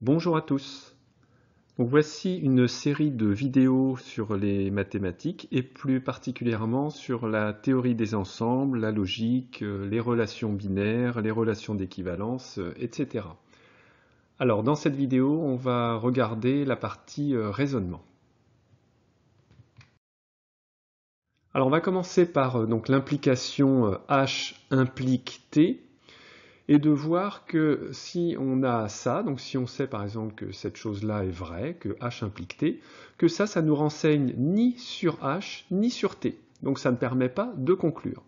Bonjour à tous Voici une série de vidéos sur les mathématiques et plus particulièrement sur la théorie des ensembles, la logique, euh, les relations binaires, les relations d'équivalence, euh, etc. Alors dans cette vidéo, on va regarder la partie euh, raisonnement. Alors on va commencer par l'implication H implique T et de voir que si on a ça, donc si on sait par exemple que cette chose-là est vraie, que h implique t, que ça, ça nous renseigne ni sur h, ni sur t. Donc ça ne permet pas de conclure.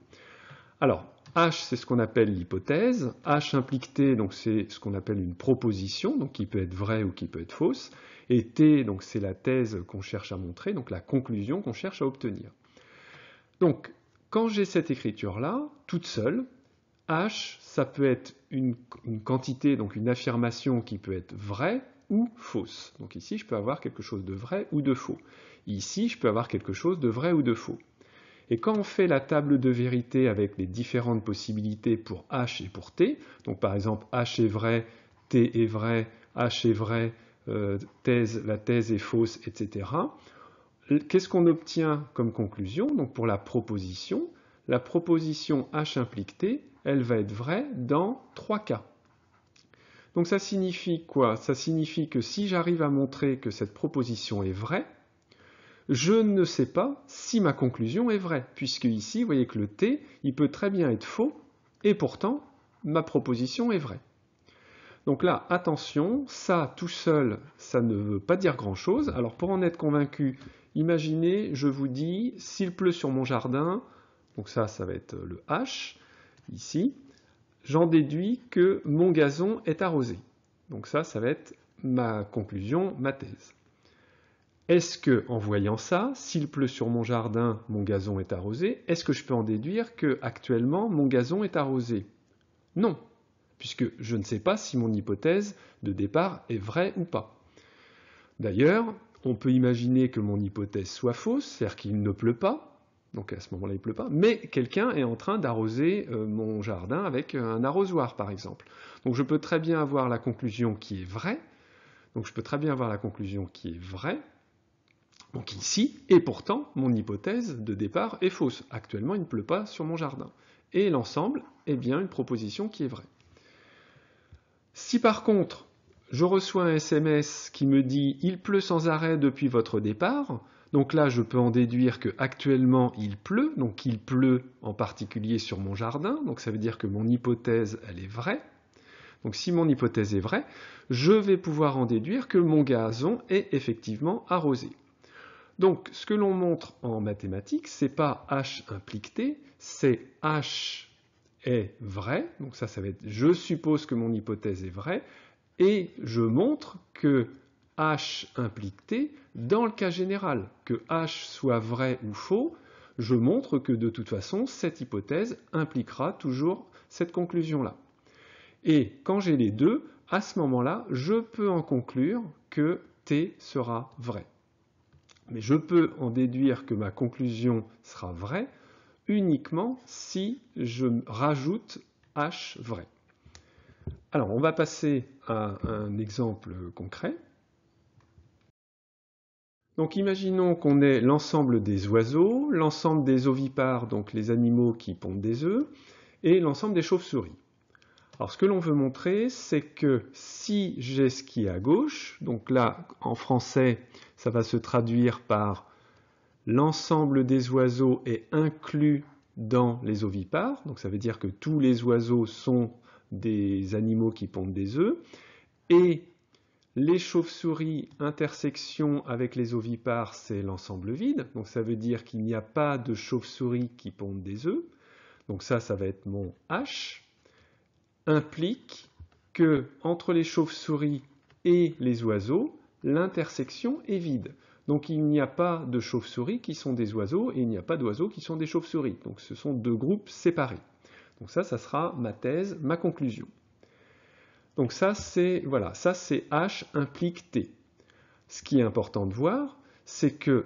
Alors, H, c'est ce qu'on appelle l'hypothèse. H implique T, donc c'est ce qu'on appelle une proposition, donc qui peut être vraie ou qui peut être fausse. Et T, donc c'est la thèse qu'on cherche à montrer, donc la conclusion qu'on cherche à obtenir. Donc, quand j'ai cette écriture-là, toute seule, H ça peut être une, quantité, donc une affirmation qui peut être vraie ou fausse. Donc ici, je peux avoir quelque chose de vrai ou de faux. Ici, je peux avoir quelque chose de vrai ou de faux. Et quand on fait la table de vérité avec les différentes possibilités pour H et pour T, donc par exemple H est vrai, T est vrai, H est vrai, euh, la thèse est fausse, etc., qu'est-ce qu'on obtient comme conclusion Donc pour la proposition, la proposition H implique T elle va être vraie dans trois cas. Donc ça signifie quoi Ça signifie que si j'arrive à montrer que cette proposition est vraie, je ne sais pas si ma conclusion est vraie, puisque ici, vous voyez que le T, il peut très bien être faux, et pourtant, ma proposition est vraie. Donc là, attention, ça tout seul, ça ne veut pas dire grand-chose. Alors pour en être convaincu, imaginez, je vous dis, s'il pleut sur mon jardin, donc ça, ça va être le H, ici, j'en déduis que mon gazon est arrosé. Donc ça, ça va être ma conclusion, ma thèse. Est-ce que, en voyant ça, s'il pleut sur mon jardin, mon gazon est arrosé, est-ce que je peux en déduire que actuellement mon gazon est arrosé Non, puisque je ne sais pas si mon hypothèse de départ est vraie ou pas. D'ailleurs, on peut imaginer que mon hypothèse soit fausse, c'est-à-dire qu'il ne pleut pas, donc à ce moment-là, il pleut pas. Mais quelqu'un est en train d'arroser euh, mon jardin avec euh, un arrosoir, par exemple. Donc je peux très bien avoir la conclusion qui est vraie. Donc je peux très bien avoir la conclusion qui est vraie. Donc ici, et pourtant, mon hypothèse de départ est fausse. Actuellement, il ne pleut pas sur mon jardin. Et l'ensemble est eh bien une proposition qui est vraie. Si par contre, je reçois un SMS qui me dit « Il pleut sans arrêt depuis votre départ », donc là, je peux en déduire qu'actuellement, il pleut, donc il pleut en particulier sur mon jardin, donc ça veut dire que mon hypothèse, elle est vraie. Donc si mon hypothèse est vraie, je vais pouvoir en déduire que mon gazon est effectivement arrosé. Donc ce que l'on montre en mathématiques, c'est pas H implique T, c'est H est vrai, donc ça, ça va être je suppose que mon hypothèse est vraie, et je montre que H implique T dans le cas général. Que H soit vrai ou faux, je montre que de toute façon, cette hypothèse impliquera toujours cette conclusion-là. Et quand j'ai les deux, à ce moment-là, je peux en conclure que T sera vrai. Mais je peux en déduire que ma conclusion sera vraie uniquement si je rajoute H vrai. Alors, on va passer à un exemple concret. Donc imaginons qu'on ait l'ensemble des oiseaux, l'ensemble des ovipares, donc les animaux qui pondent des œufs, et l'ensemble des chauves-souris. Alors ce que l'on veut montrer, c'est que si j'ai ce qui est à gauche, donc là en français ça va se traduire par l'ensemble des oiseaux est inclus dans les ovipares, donc ça veut dire que tous les oiseaux sont des animaux qui pondent des œufs, et les chauves-souris, intersection avec les ovipares, c'est l'ensemble vide. Donc ça veut dire qu'il n'y a pas de chauves-souris qui pondent des œufs. Donc ça, ça va être mon H. Implique que entre les chauves-souris et les oiseaux, l'intersection est vide. Donc il n'y a pas de chauves-souris qui sont des oiseaux et il n'y a pas d'oiseaux qui sont des chauves-souris. Donc ce sont deux groupes séparés. Donc ça, ça sera ma thèse, ma conclusion. Donc ça, c'est voilà, ça c'est H implique T. Ce qui est important de voir, c'est que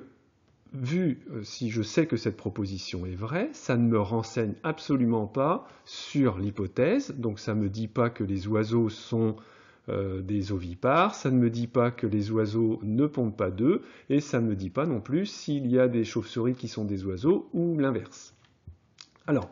vu euh, si je sais que cette proposition est vraie, ça ne me renseigne absolument pas sur l'hypothèse, donc ça ne me dit pas que les oiseaux sont euh, des ovipares, ça ne me dit pas que les oiseaux ne pompent pas d'œufs, et ça ne me dit pas non plus s'il y a des chauves-souris qui sont des oiseaux ou l'inverse. Alors,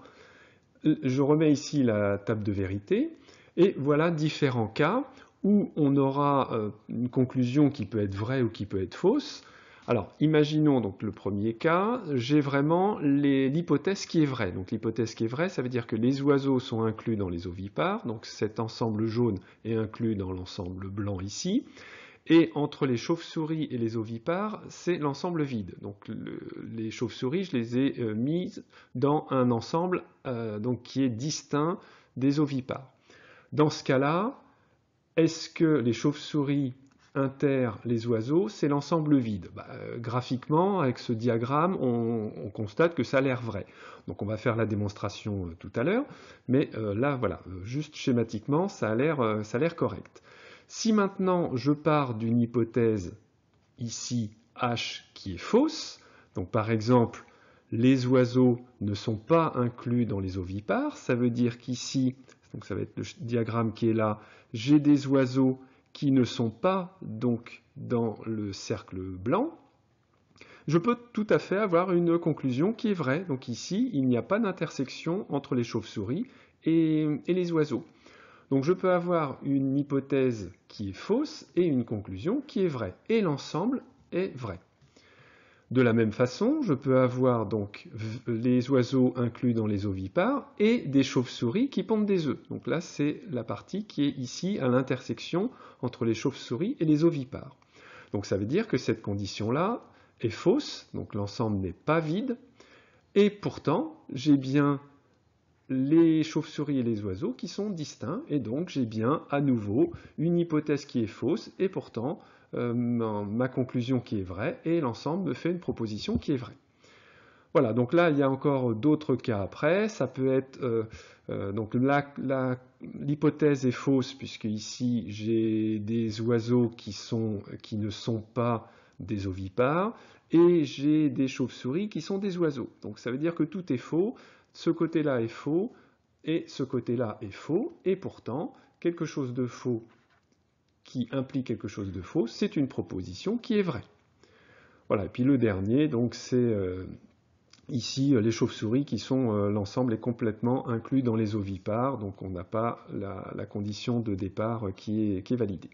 je remets ici la table de vérité. Et voilà différents cas où on aura euh, une conclusion qui peut être vraie ou qui peut être fausse. Alors, imaginons donc le premier cas, j'ai vraiment l'hypothèse qui est vraie. Donc l'hypothèse qui est vraie, ça veut dire que les oiseaux sont inclus dans les ovipares, donc cet ensemble jaune est inclus dans l'ensemble blanc ici, et entre les chauves-souris et les ovipares, c'est l'ensemble vide. Donc les chauves-souris, je les ai euh, mises dans un ensemble euh, donc, qui est distinct des ovipares. Dans ce cas-là, est-ce que les chauves-souris inter les oiseaux, c'est l'ensemble vide. Bah, euh, graphiquement, avec ce diagramme, on, constate que ça a l'air vrai. Donc on va faire la démonstration euh, tout à l'heure, mais euh, là, voilà, juste schématiquement, ça a l'air correct. Si maintenant je pars d'une hypothèse ici H qui est fausse, donc par exemple, les oiseaux ne sont pas inclus dans les ovipares, ça veut dire qu'ici, donc ça va être le diagramme qui est là. J'ai des oiseaux qui ne sont pas donc dans le cercle blanc. Je peux tout à fait avoir une conclusion qui est vraie. Donc ici, il n'y a pas d'intersection entre les chauves-souris et, et les oiseaux. Donc je peux avoir une hypothèse qui est fausse et une conclusion qui est vraie. Et l'ensemble est vrai. De la même façon, je peux avoir donc les oiseaux inclus dans les ovipares et des chauves-souris qui pondent des œufs. Donc là, c'est la partie qui est ici à l'intersection entre les chauves-souris et les ovipares. Donc ça veut dire que cette condition-là est fausse, donc l'ensemble n'est pas vide, et pourtant, j'ai bien les chauves-souris et les oiseaux qui sont distincts, et donc j'ai bien à nouveau une hypothèse qui est fausse, et pourtant euh, ma conclusion qui est vraie, et l'ensemble me fait une proposition qui est vraie. Voilà, donc là, il y a encore d'autres cas après. Ça peut être, euh, euh là, l'hypothèse est fausse, puisque ici, j'ai des oiseaux qui, qui ne sont pas des ovipares, et j'ai des chauves-souris qui sont des oiseaux. Donc ça veut dire que tout est faux, ce côté-là est faux, et ce côté-là est faux, et pourtant, quelque chose de faux qui implique quelque chose de faux, c'est une proposition qui est vraie. Voilà, et puis le dernier, donc c'est euh, ici euh, les chauves-souris qui sont, euh, l'ensemble est complètement inclus dans les ovipares, donc on n'a pas la, condition de départ qui est, validée.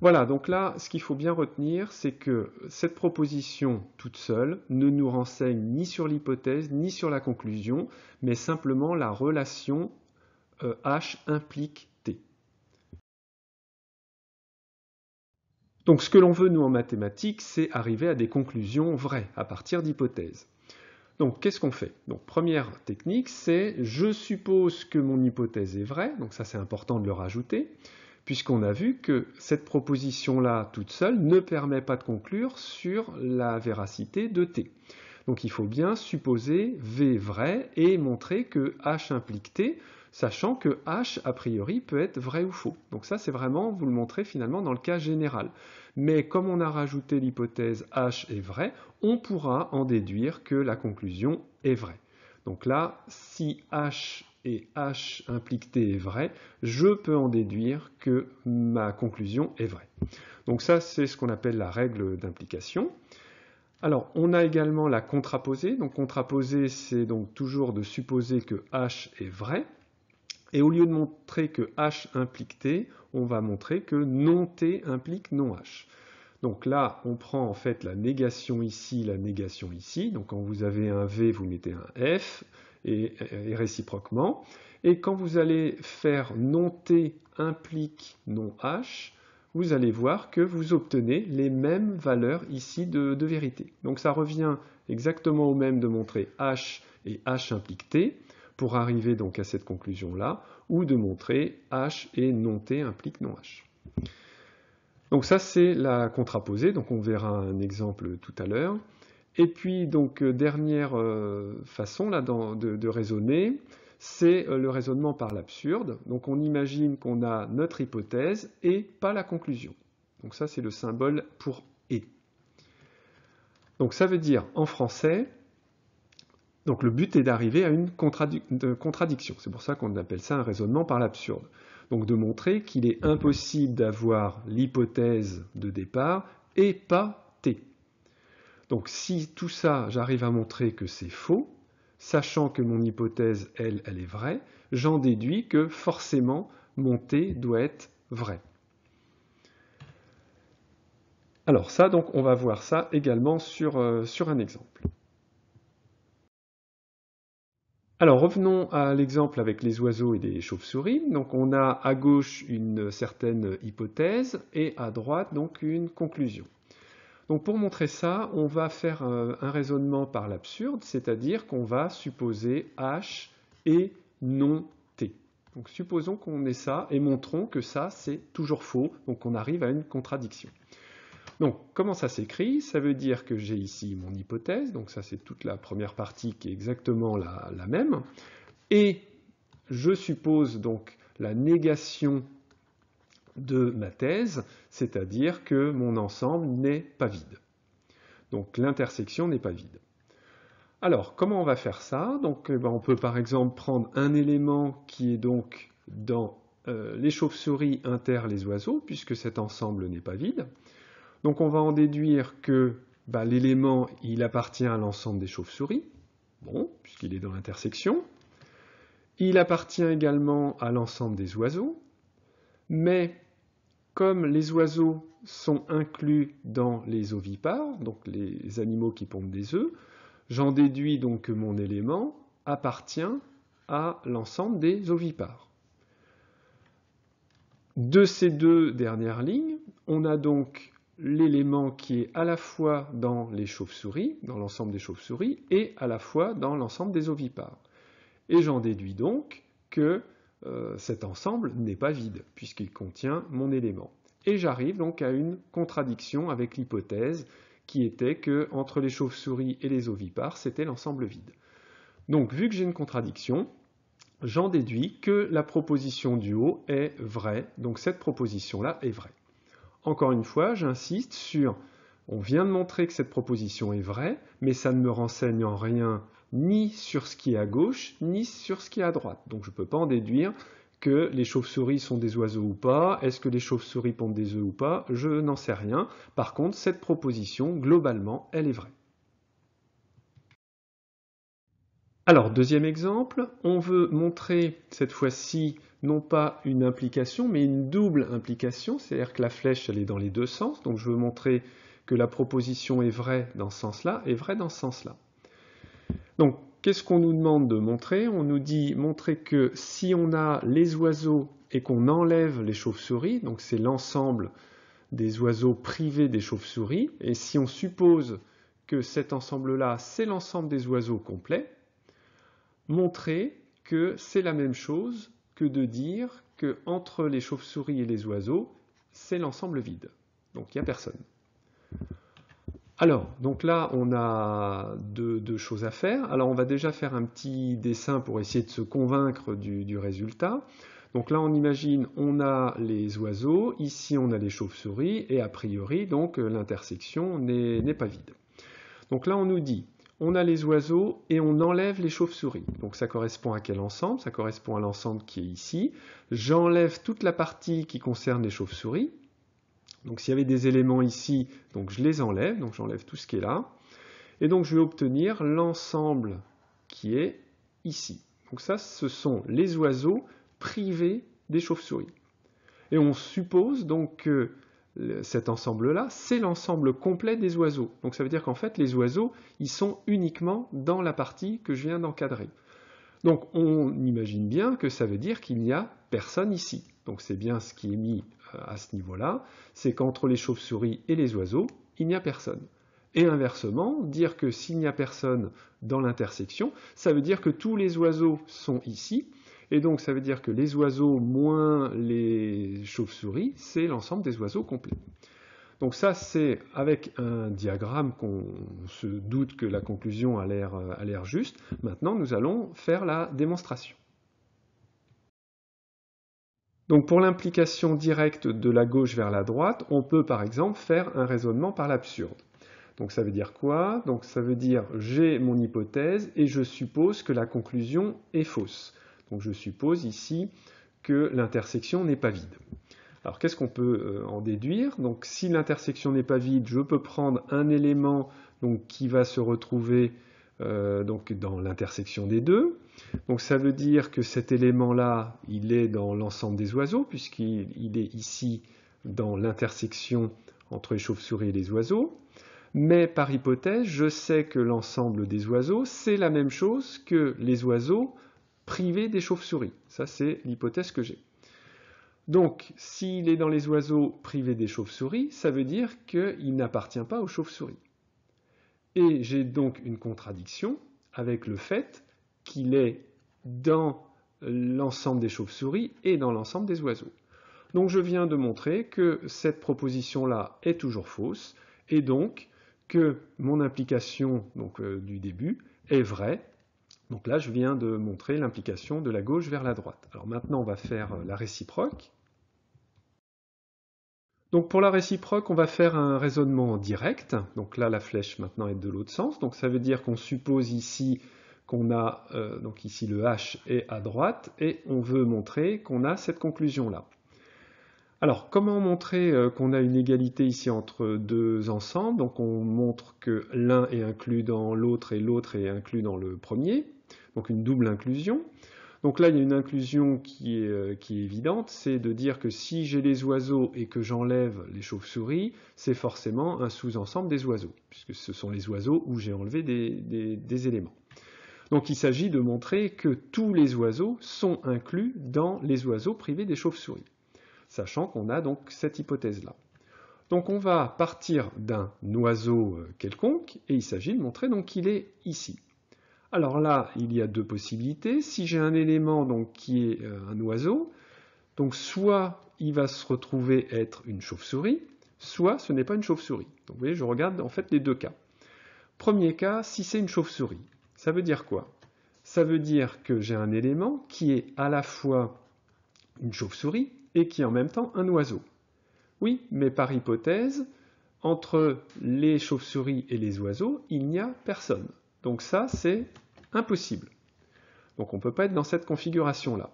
Voilà, donc là, ce qu'il faut bien retenir, c'est que cette proposition toute seule ne nous renseigne ni sur l'hypothèse, ni sur la conclusion, mais simplement la relation H implique Donc ce que l'on veut, nous, en mathématiques, c'est arriver à des conclusions vraies, à partir d'hypothèses. Donc qu'est-ce qu'on fait Donc première technique, c'est je suppose que mon hypothèse est vraie, donc ça c'est important de le rajouter, puisqu'on a vu que cette proposition-là, toute seule, ne permet pas de conclure sur la véracité de T. Donc il faut bien supposer V vrai et montrer que H implique T, sachant que H, a priori, peut être vrai ou faux. Donc ça, c'est vraiment, vous le montrez finalement dans le cas général. Mais comme on a rajouté l'hypothèse H est vrai, on pourra en déduire que la conclusion est vraie. Donc là, si H et H implique est vrai, je peux en déduire que ma conclusion est vraie. Donc ça, c'est ce qu'on appelle la règle d'implication. Alors, on a également la contraposée. Donc, contraposée, c'est donc toujours de supposer que H est vrai. Et au lieu de montrer que H implique T, on va montrer que non T implique non H. Donc là, on prend en fait la négation ici, la négation ici. Donc quand vous avez un V, vous mettez un F, et, réciproquement. Et quand vous allez faire non T implique non H, vous allez voir que vous obtenez les mêmes valeurs ici de vérité. Donc ça revient exactement au même de montrer H et H implique T pour arriver donc à cette conclusion-là, ou de montrer H et non T implique non H. Donc ça c'est la contraposée, donc on verra un exemple tout à l'heure. Et puis donc euh, dernière euh, façon là, de raisonner, c'est euh, le raisonnement par l'absurde. Donc on imagine qu'on a notre hypothèse et pas la conclusion. Donc ça c'est le symbole pour et. Donc ça veut dire en français, donc le but est d'arriver à une, contradiction. C'est pour ça qu'on appelle ça un raisonnement par l'absurde. Donc de montrer qu'il est impossible d'avoir l'hypothèse de départ et pas T. Donc si tout ça, j'arrive à montrer que c'est faux, sachant que mon hypothèse, elle, elle est vraie, j'en déduis que forcément mon T doit être vrai. Alors ça, donc on va voir ça également sur euh, un exemple. Alors revenons à l'exemple avec les oiseaux et les chauves-souris. Donc on a à gauche une certaine hypothèse et à droite donc une conclusion. Donc pour montrer ça, on va faire un, raisonnement par l'absurde, c'est-à-dire qu'on va supposer H et non T. Donc supposons qu'on ait ça et montrons que ça c'est toujours faux, donc on arrive à une contradiction. Donc, comment ça s'écrit Ça veut dire que j'ai ici mon hypothèse, donc ça c'est toute la première partie qui est exactement la, même, et je suppose donc la négation de ma thèse, c'est-à-dire que mon ensemble n'est pas vide. Donc l'intersection n'est pas vide. Alors, comment on va faire ça Donc, eh ben, On peut par exemple prendre un élément qui est donc dans euh, les chauves-souris inter les oiseaux, puisque cet ensemble n'est pas vide. Donc on va en déduire que bah, l'élément, il appartient à l'ensemble des chauves-souris, bon, puisqu'il est dans l'intersection. Il appartient également à l'ensemble des oiseaux, mais comme les oiseaux sont inclus dans les ovipares, donc les animaux qui pondent des œufs, j'en déduis donc que mon élément appartient à l'ensemble des ovipares. De ces deux dernières lignes, on a donc l'élément qui est à la fois dans les chauves-souris, dans l'ensemble des chauves-souris, et à la fois dans l'ensemble des ovipares. Et j'en déduis donc que euh, cet ensemble n'est pas vide, puisqu'il contient mon élément. Et j'arrive donc à une contradiction avec l'hypothèse qui était que entre les chauves-souris et les ovipares, c'était l'ensemble vide. Donc vu que j'ai une contradiction, j'en déduis que la proposition du haut est vraie, donc cette proposition-là est vraie. Encore une fois, j'insiste sur on vient de montrer que cette proposition est vraie, mais ça ne me renseigne en rien ni sur ce qui est à gauche, ni sur ce qui est à droite. Donc je ne peux pas en déduire que les chauves-souris sont des oiseaux ou pas, est-ce que les chauves-souris pondent des œufs ou pas, je n'en sais rien. Par contre, cette proposition, globalement, elle est vraie. Alors, deuxième exemple, on veut montrer cette fois-ci non pas une implication, mais une double implication, c'est-à-dire que la flèche, elle est dans les deux sens, donc je veux montrer que la proposition est vraie dans ce sens-là et vraie dans ce sens-là. Donc, qu'est-ce qu'on nous demande de montrer On nous dit montrer que si on a les oiseaux et qu'on enlève les chauves-souris, donc c'est l'ensemble des oiseaux privés des chauves-souris, et si on suppose que cet ensemble-là, c'est l'ensemble des oiseaux complets, montrer que c'est la même chose que de dire que entre les chauves-souris et les oiseaux, c'est l'ensemble vide. Donc il n'y a personne. Alors, donc là, on a deux, choses à faire. Alors, on va déjà faire un petit dessin pour essayer de se convaincre du, du résultat. Donc là, on imagine, on a les oiseaux, ici, on a les chauves-souris, et a priori, donc, l'intersection n'est pas vide. Donc là, on nous dit, on a les oiseaux et on enlève les chauves-souris. Donc ça correspond à quel ensemble Ça correspond à l'ensemble qui est ici. J'enlève toute la partie qui concerne les chauves-souris. Donc s'il y avait des éléments ici, donc je les enlève, donc j'enlève tout ce qui est là. Et donc je vais obtenir l'ensemble qui est ici. Donc ça, ce sont les oiseaux privés des chauves-souris. Et on suppose donc que cet ensemble-là, c'est l'ensemble complet des oiseaux. Donc ça veut dire qu'en fait, les oiseaux, ils sont uniquement dans la partie que je viens d'encadrer. Donc on imagine bien que ça veut dire qu'il n'y a personne ici. Donc c'est bien ce qui est mis euh, à ce niveau-là, c'est qu'entre les chauves-souris et les oiseaux, il n'y a personne. Et inversement, dire que s'il n'y a personne dans l'intersection, ça veut dire que tous les oiseaux sont ici, et donc ça veut dire que les oiseaux moins les chauves-souris, c'est l'ensemble des oiseaux complets. Donc ça, c'est avec un diagramme qu'on se doute que la conclusion a l'air juste. Maintenant, nous allons faire la démonstration. Donc pour l'implication directe de la gauche vers la droite, on peut par exemple faire un raisonnement par l'absurde. Donc ça veut dire quoi Donc ça veut dire j'ai mon hypothèse et je suppose que la conclusion est fausse. Donc je suppose ici que l'intersection n'est pas vide. Alors qu'est-ce qu'on peut euh, en déduire Donc si l'intersection n'est pas vide, je peux prendre un élément qui va se retrouver euh, donc, dans l'intersection des deux. Donc ça veut dire que cet élément-là, il est dans l'ensemble des oiseaux, puisqu'il est ici dans l'intersection entre les chauves-souris et les oiseaux. Mais par hypothèse, je sais que l'ensemble des oiseaux, c'est la même chose que les oiseaux privé des chauves-souris. Ça, c'est l'hypothèse que j'ai. Donc, s'il est dans les oiseaux privés des chauves-souris, ça veut dire qu'il n'appartient pas aux chauves-souris. Et j'ai donc une contradiction avec le fait qu'il est dans l'ensemble des chauves-souris et dans l'ensemble des oiseaux. Donc je viens de montrer que cette proposition-là est toujours fausse, et donc que mon implication donc, euh, du début est vraie donc là, je viens de montrer l'implication de la gauche vers la droite. Alors maintenant, on va faire euh, la réciproque. Donc pour la réciproque, on va faire un raisonnement direct. Donc là, la flèche maintenant est de l'autre sens. Donc ça veut dire qu'on suppose ici qu'on a, euh, donc ici le H est à droite, et on veut montrer qu'on a cette conclusion-là. Alors, comment montrer euh, qu'on a une égalité ici entre deux ensembles Donc on montre que l'un est inclus dans l'autre et l'autre est inclus dans le premier donc une double inclusion. Donc là, il y a une inclusion euh, qui est, évidente, c'est de dire que si j'ai les oiseaux et que j'enlève les chauves-souris, c'est forcément un sous-ensemble des oiseaux, puisque ce sont les oiseaux où j'ai enlevé des, des éléments. Donc il s'agit de montrer que tous les oiseaux sont inclus dans les oiseaux privés des chauves-souris, sachant qu'on a donc cette hypothèse-là. Donc on va partir d'un oiseau euh, quelconque, et il s'agit de montrer qu'il est ici. Alors là, il y a deux possibilités. Si j'ai un élément qui est euh, un oiseau, donc soit il va se retrouver être une chauve-souris, soit ce n'est pas une chauve-souris. Donc vous voyez, je regarde en fait les deux cas. Premier cas, si c'est une chauve-souris, ça veut dire quoi Ça veut dire que j'ai un élément qui est à la fois une chauve-souris et qui est en même temps un oiseau. Oui, mais par hypothèse, entre les chauves-souris et les oiseaux, il n'y a personne. Donc ça, c'est Impossible. Donc on ne peut pas être dans cette configuration-là.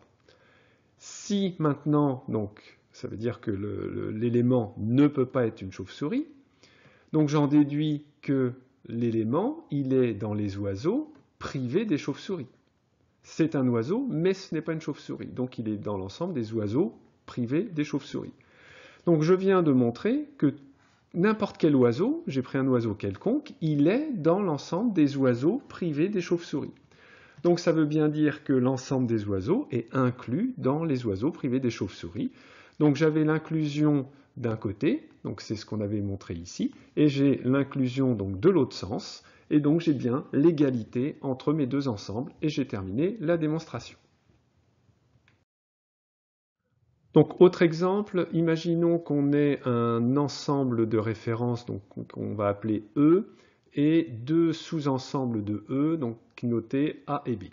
Si maintenant, donc, ça veut dire que l'élément ne peut pas être une chauve-souris, donc j'en déduis que l'élément, il est dans les oiseaux privés des chauves-souris. C'est un oiseau, mais ce n'est pas une chauve-souris. Donc il est dans l'ensemble des oiseaux privés des chauves-souris. Donc je viens de montrer que n'importe quel oiseau, j'ai pris un oiseau quelconque, il est dans l'ensemble des oiseaux privés des chauves-souris. Donc ça veut bien dire que l'ensemble des oiseaux est inclus dans les oiseaux privés des chauves-souris. Donc j'avais l'inclusion d'un côté, donc c'est ce qu'on avait montré ici, et j'ai l'inclusion donc de l'autre sens, et donc j'ai bien l'égalité entre mes deux ensembles, et j'ai terminé la démonstration. Donc, autre exemple, imaginons qu'on ait un ensemble de références qu'on va appeler E et deux sous-ensembles de E, donc notés A et B.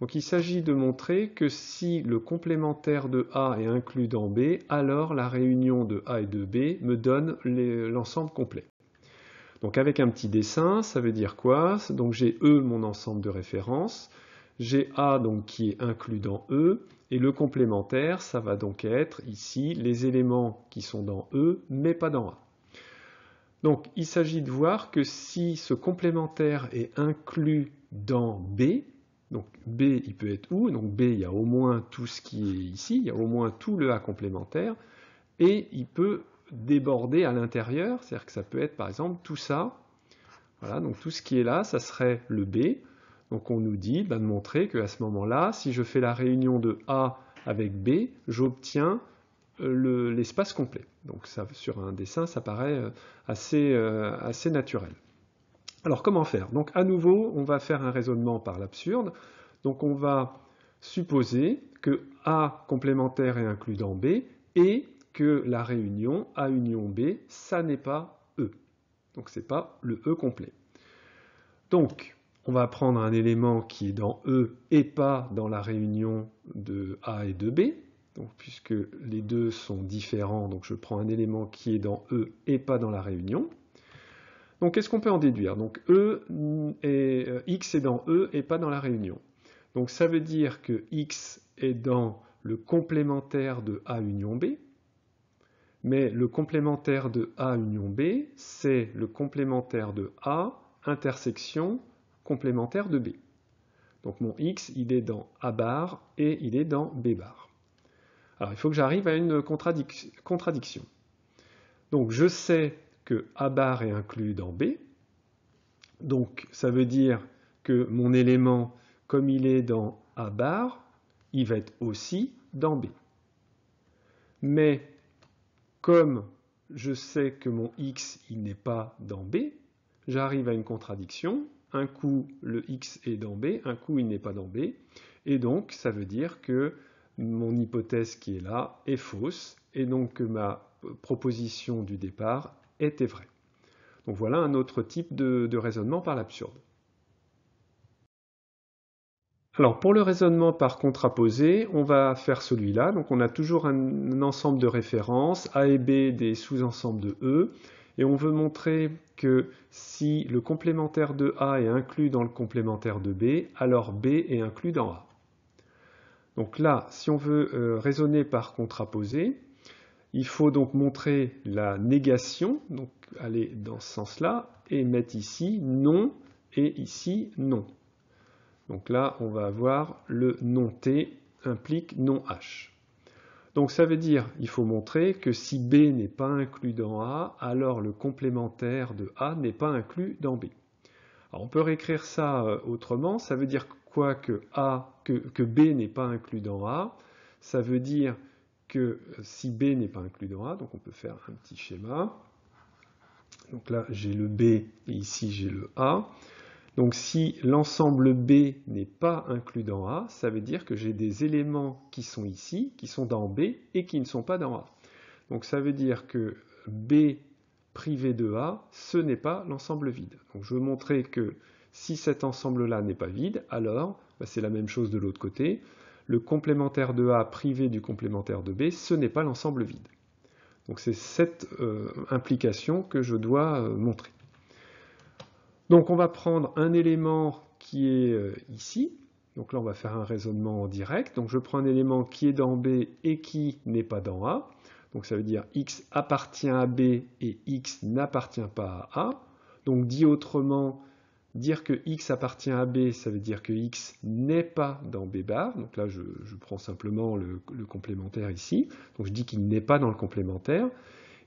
Donc il s'agit de montrer que si le complémentaire de A est inclus dans B, alors la réunion de A et de B me donne l'ensemble complet. Donc avec un petit dessin, ça veut dire quoi Donc j'ai E, mon ensemble de références, j'ai donc qui est inclus dans E, et le complémentaire, ça va donc être ici les éléments qui sont dans E, mais pas dans A. Donc il s'agit de voir que si ce complémentaire est inclus dans B, donc B il peut être où Donc B il y a au moins tout ce qui est ici, il y a au moins tout le A complémentaire, et il peut déborder à l'intérieur, c'est-à-dire que ça peut être par exemple tout ça, voilà, donc tout ce qui est là, ça serait le B, donc on nous dit bah, de montrer qu'à ce moment-là, si je fais la réunion de A avec B, j'obtiens euh, l'espace complet. Donc ça, sur un dessin, ça paraît euh, assez, euh, assez naturel. Alors comment faire Donc à nouveau, on va faire un raisonnement par l'absurde. Donc on va supposer que A complémentaire est inclus dans B et que la réunion A union B, ça n'est pas E. Donc ce n'est pas le E complet. Donc on va prendre un élément qui est dans E et pas dans la réunion de A et de B, puisque les deux sont différents, donc je prends un élément qui est dans E et pas dans la réunion. Donc qu'est-ce qu'on peut en déduire Donc E et, euh, X est dans E et pas dans la réunion. Donc ça veut dire que X est dans le complémentaire de A union B, mais le complémentaire de A union B, c'est le complémentaire de A intersection complémentaire de B. Donc mon x, il est dans A bar et il est dans B bar. Alors il faut que j'arrive à une contradiction. Donc je sais que A bar est inclus dans B. Donc ça veut dire que mon élément, comme il est dans A bar, il va être aussi dans B. Mais comme je sais que mon x il n'est pas dans B, j'arrive à une contradiction un coup le x est dans B, un coup il n'est pas dans B, et donc ça veut dire que mon hypothèse qui est là est fausse, et donc que ma proposition du départ était vraie. Donc voilà un autre type de, raisonnement par l'absurde. Alors pour le raisonnement par contraposé, on va faire celui-là. Donc on a toujours un, un ensemble de références, A et B des sous-ensembles de E, et on veut montrer que si le complémentaire de A est inclus dans le complémentaire de B, alors B est inclus dans A. Donc là, si on veut euh, raisonner par contraposé, il faut donc montrer la négation, donc aller dans ce sens-là, et mettre ici non et ici non. Donc là, on va avoir le non T implique non H. Donc ça veut dire, il faut montrer que si B n'est pas inclus dans A, alors le complémentaire de A n'est pas inclus dans B. Alors on peut réécrire ça euh, autrement, ça veut dire quoi que, A, que, B n'est pas inclus dans A Ça veut dire que euh, si B n'est pas inclus dans A, donc on peut faire un petit schéma. Donc là j'ai le B et ici j'ai le A. Donc si l'ensemble B n'est pas inclus dans A, ça veut dire que j'ai des éléments qui sont ici, qui sont dans B et qui ne sont pas dans A. Donc ça veut dire que B privé de A, ce n'est pas l'ensemble vide. Donc je veux montrer que si cet ensemble-là n'est pas vide, alors bah, c'est la même chose de l'autre côté. Le complémentaire de A privé du complémentaire de B, ce n'est pas l'ensemble vide. Donc c'est cette euh, implication que je dois euh, montrer. Donc on va prendre un élément qui est euh, ici. Donc là, on va faire un raisonnement en direct. Donc je prends un élément qui est dans B et qui n'est pas dans A. Donc ça veut dire x appartient à B et x n'appartient pas à A. Donc dit autrement, dire que x appartient à B, ça veut dire que x n'est pas dans B bar. Donc là, je, prends simplement le, le, complémentaire ici. Donc je dis qu'il n'est pas dans le complémentaire.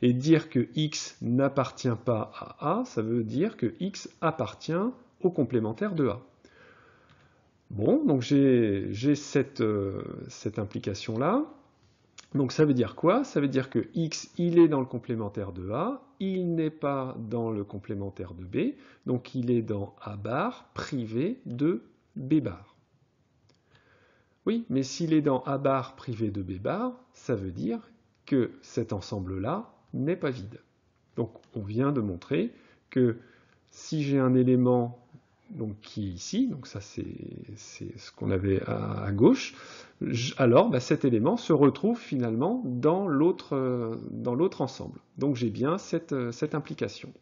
Et dire que x n'appartient pas à A, ça veut dire que x appartient au complémentaire de A. Bon, donc j'ai euh, cette, implication-là. Donc ça veut dire quoi Ça veut dire que x, il est dans le complémentaire de A, il n'est pas dans le complémentaire de B, donc il est dans A bar privé de B bar. Oui, mais s'il est dans A bar privé de B bar, ça veut dire que cet ensemble-là n'est pas vide. Donc on vient de montrer que si j'ai un élément qui est ici, donc ça c'est ce qu'on avait à, gauche, alors bah, cet élément se retrouve finalement dans l'autre euh, ensemble. Donc j'ai bien cette, euh, cette implication.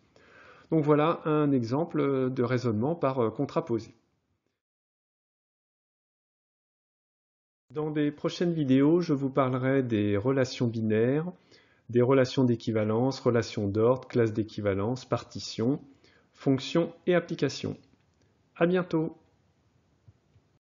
Donc voilà un exemple de raisonnement par euh, contraposé. Dans des prochaines vidéos, je vous parlerai des relations binaires, des relations d'équivalence, relations d'ordre, classes d'équivalence, partitions, fonctions et applications. À bientôt